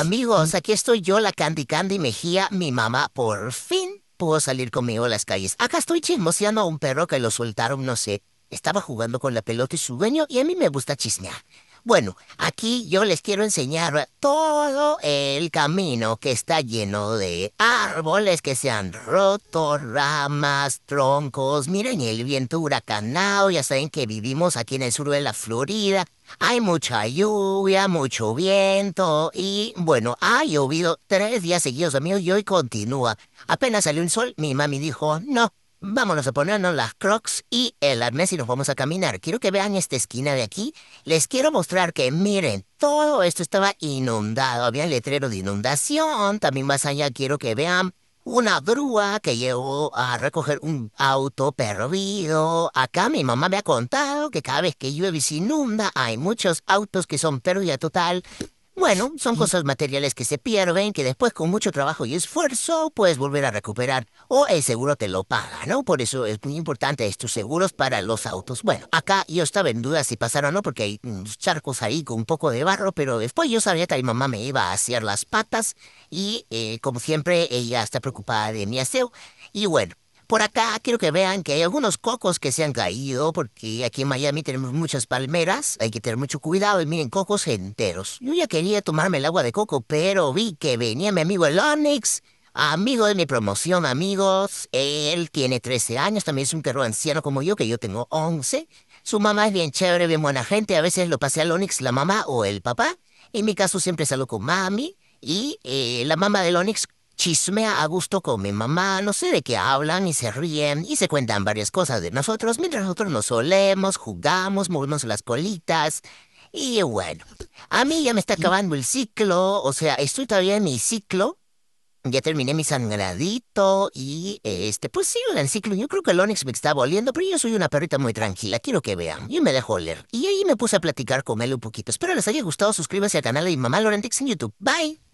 Amigos, aquí estoy yo, la Candy Candy Mejía, mi mamá, por fin pudo salir conmigo a las calles. Acá estoy chismoseando a un perro que lo soltaron, no sé. Estaba jugando con la pelota y su dueño, y a mí me gusta chismear. Bueno, aquí yo les quiero enseñar eh, todo el camino que está lleno de árboles que se han roto, ramas, troncos. Miren el viento huracanado, ya saben que vivimos aquí en el sur de la Florida. Hay mucha lluvia, mucho viento y bueno, ha llovido tres días seguidos, amigos, y hoy continúa. Apenas salió el sol, mi mami dijo, no, Vámonos a ponernos las crocs y el arnés y nos vamos a caminar. Quiero que vean esta esquina de aquí. Les quiero mostrar que, miren, todo esto estaba inundado. Había letrero de inundación. También más allá quiero que vean una grúa que llegó a recoger un auto perdido. Acá mi mamá me ha contado que cada vez que llueve y se inunda hay muchos autos que son pérdida total. Bueno, son cosas materiales que se pierden, que después con mucho trabajo y esfuerzo puedes volver a recuperar o el seguro te lo paga, ¿no? Por eso es muy importante estos seguros para los autos. Bueno, acá yo estaba en duda si pasaron o no porque hay mm, charcos ahí con un poco de barro, pero después yo sabía que mi mamá me iba a hacer las patas y eh, como siempre ella está preocupada de mi aseo y bueno, por acá quiero que vean que hay algunos cocos que se han caído, porque aquí en Miami tenemos muchas palmeras, hay que tener mucho cuidado y miren, cocos enteros. Yo ya quería tomarme el agua de coco, pero vi que venía mi amigo el amigo de mi promoción, amigos. Él tiene 13 años, también es un perro anciano como yo, que yo tengo 11. Su mamá es bien chévere, bien buena gente, a veces lo pasé al Onyx la mamá o el papá. En mi caso siempre salgo con mami y eh, la mamá de Onyx chismea a gusto con mi mamá, no sé de qué hablan y se ríen y se cuentan varias cosas de nosotros mientras nosotros nos solemos, jugamos, movimos las colitas. Y bueno, a mí ya me está acabando el ciclo, o sea, estoy todavía en mi ciclo. Ya terminé mi sangradito y este, pues en el ciclo. Yo creo que el me está volviendo, pero yo soy una perrita muy tranquila. Quiero que vean. Yo me dejo oler. Y ahí me puse a platicar con él un poquito. Espero les haya gustado. Suscríbase al canal de mi mamá Lorentix en YouTube. Bye.